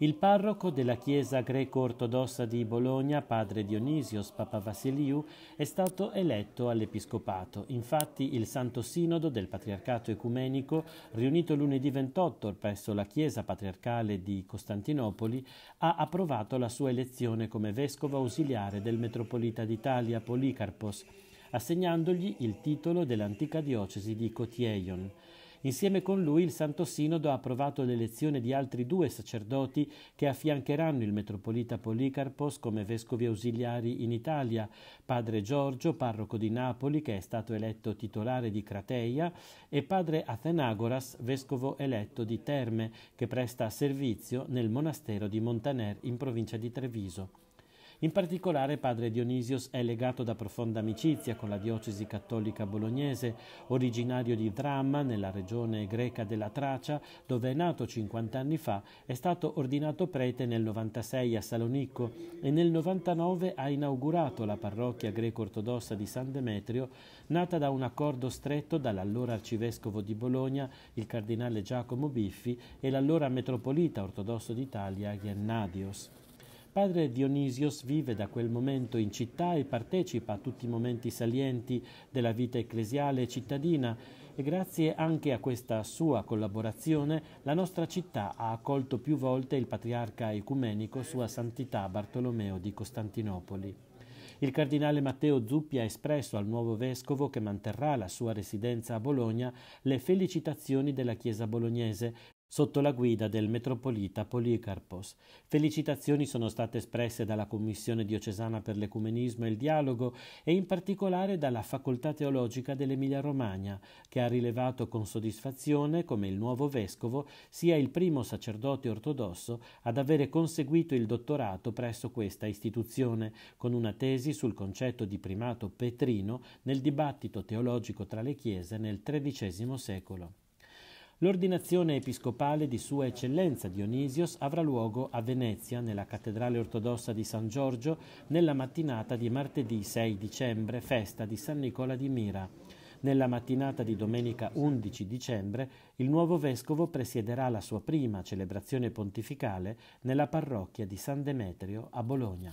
il parroco della Chiesa greco-ortodossa di Bologna, padre Dionisios Papa Vasiliu, è stato eletto all'Episcopato. Infatti il Santo Sinodo del Patriarcato Ecumenico, riunito lunedì 28 presso la Chiesa Patriarcale di Costantinopoli, ha approvato la sua elezione come vescovo ausiliare del metropolita d'Italia Policarpos, assegnandogli il titolo dell'antica diocesi di Cotieion. Insieme con lui il Santo Sinodo ha approvato l'elezione di altri due sacerdoti che affiancheranno il metropolita Policarpos come vescovi ausiliari in Italia, padre Giorgio, parroco di Napoli, che è stato eletto titolare di Crateia, e padre Athenagoras, vescovo eletto di Terme, che presta servizio nel monastero di Montaner in provincia di Treviso. In particolare padre Dionisios è legato da profonda amicizia con la diocesi cattolica bolognese, originario di Dramma, nella regione greca della Tracia, dove è nato 50 anni fa, è stato ordinato prete nel 96 a Salonicco e nel 99 ha inaugurato la parrocchia greco-ortodossa di San Demetrio, nata da un accordo stretto dall'allora arcivescovo di Bologna, il cardinale Giacomo Biffi, e l'allora metropolita ortodosso d'Italia Gennadios. Padre Dionisios vive da quel momento in città e partecipa a tutti i momenti salienti della vita ecclesiale e cittadina e grazie anche a questa sua collaborazione la nostra città ha accolto più volte il patriarca ecumenico Sua Santità Bartolomeo di Costantinopoli. Il cardinale Matteo Zuppi ha espresso al nuovo vescovo che manterrà la sua residenza a Bologna le felicitazioni della Chiesa bolognese sotto la guida del metropolita Policarpos. Felicitazioni sono state espresse dalla Commissione diocesana per l'ecumenismo e il dialogo e in particolare dalla Facoltà teologica dell'Emilia Romagna, che ha rilevato con soddisfazione come il nuovo vescovo sia il primo sacerdote ortodosso ad avere conseguito il dottorato presso questa istituzione, con una tesi sul concetto di primato petrino nel dibattito teologico tra le chiese nel XIII secolo. L'ordinazione episcopale di Sua Eccellenza Dionisios avrà luogo a Venezia, nella Cattedrale Ortodossa di San Giorgio, nella mattinata di martedì 6 dicembre, festa di San Nicola di Mira. Nella mattinata di domenica 11 dicembre il nuovo vescovo presiederà la sua prima celebrazione pontificale nella parrocchia di San Demetrio a Bologna.